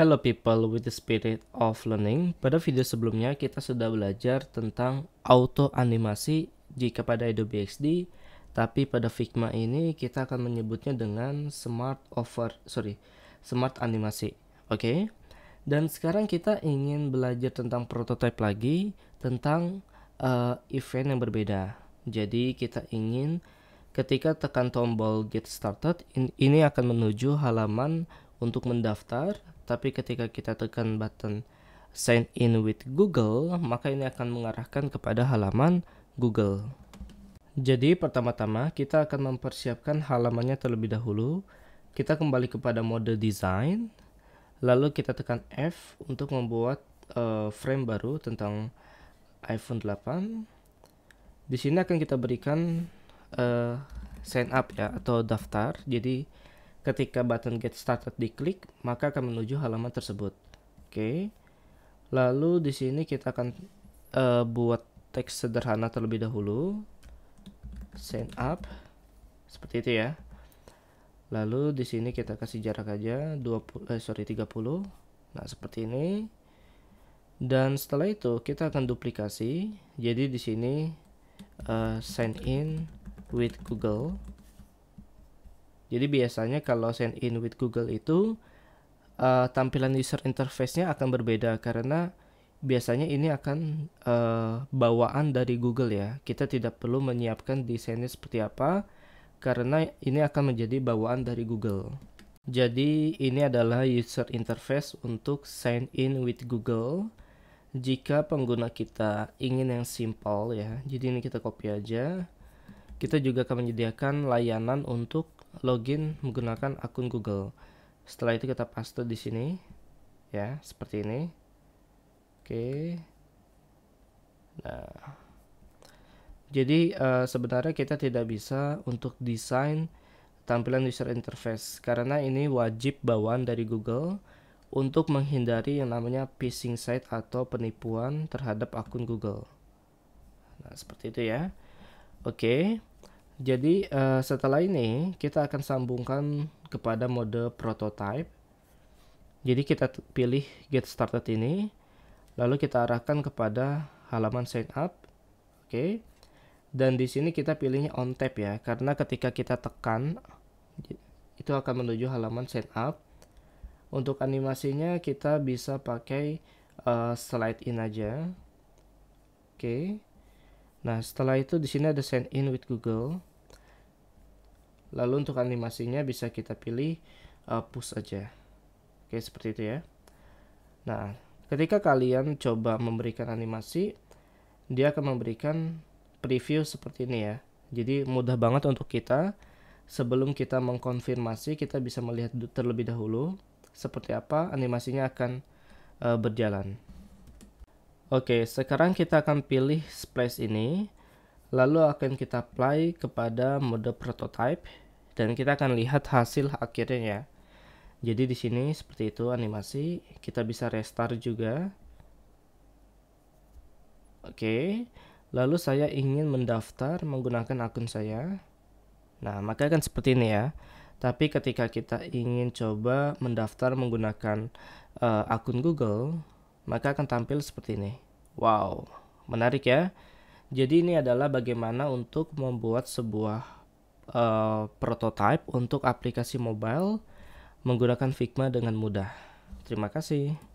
Hello people with the spirit of learning. Pada video sebelumnya kita sudah belajar tentang auto animasi jika pada Adobe XD, tapi pada Figma ini kita akan menyebutnya dengan smart over sorry, smart animasi. Oke. Okay? Dan sekarang kita ingin belajar tentang prototype lagi, tentang uh, event yang berbeda. Jadi kita ingin ketika tekan tombol get started in, ini akan menuju halaman untuk mendaftar tapi ketika kita tekan button sign in with Google, maka ini akan mengarahkan kepada halaman Google. Jadi pertama-tama kita akan mempersiapkan halamannya terlebih dahulu. Kita kembali kepada mode design, lalu kita tekan F untuk membuat uh, frame baru tentang iPhone 8. Di sini akan kita berikan uh, sign up ya atau daftar. Jadi Ketika button Get Started diklik, maka akan menuju halaman tersebut. Oke. Okay. Lalu di sini kita akan uh, buat teks sederhana terlebih dahulu. Sign up. Seperti itu ya. Lalu di sini kita kasih jarak aja 20 eh, sorry 30. Nah, seperti ini. Dan setelah itu kita akan duplikasi. Jadi di sini uh, eh, sign in with Google jadi biasanya kalau sign in with Google itu uh, tampilan user interface-nya akan berbeda karena biasanya ini akan uh, bawaan dari Google ya. Kita tidak perlu menyiapkan desainnya seperti apa karena ini akan menjadi bawaan dari Google. Jadi ini adalah user interface untuk sign in with Google. Jika pengguna kita ingin yang simple ya, jadi ini kita copy aja. Kita juga akan menyediakan layanan untuk login menggunakan akun Google. Setelah itu kita paste di sini ya, seperti ini. Oke. Nah, jadi uh, sebenarnya kita tidak bisa untuk desain tampilan user interface karena ini wajib bawaan dari Google untuk menghindari yang namanya phishing site atau penipuan terhadap akun Google. Nah, seperti itu ya. Oke. Okay. Jadi uh, setelah ini kita akan sambungkan kepada mode prototype. Jadi kita pilih get started ini, lalu kita arahkan kepada halaman sign up. Oke. Okay. Dan di sini kita pilihnya on tap ya, karena ketika kita tekan itu akan menuju halaman sign up. Untuk animasinya kita bisa pakai uh, slide in aja. Oke. Okay. Nah, setelah itu di sini ada sign in with Google. Lalu untuk animasinya bisa kita pilih uh, push aja. Oke, seperti itu ya. Nah, ketika kalian coba memberikan animasi, dia akan memberikan preview seperti ini ya. Jadi mudah banget untuk kita sebelum kita mengkonfirmasi kita bisa melihat terlebih dahulu seperti apa animasinya akan uh, berjalan. Oke, sekarang kita akan pilih splash ini Lalu akan kita apply kepada mode prototype dan kita akan lihat hasil akhirnya ya. Jadi di sini seperti itu animasi, kita bisa restart juga. Oke. Lalu saya ingin mendaftar menggunakan akun saya. Nah, maka akan seperti ini ya. Tapi ketika kita ingin coba mendaftar menggunakan uh, akun Google, maka akan tampil seperti ini. Wow, menarik ya. Jadi ini adalah bagaimana untuk membuat sebuah uh, eh, prototype untuk aplikasi mobile menggunakan Figma dengan mudah. Terima kasih.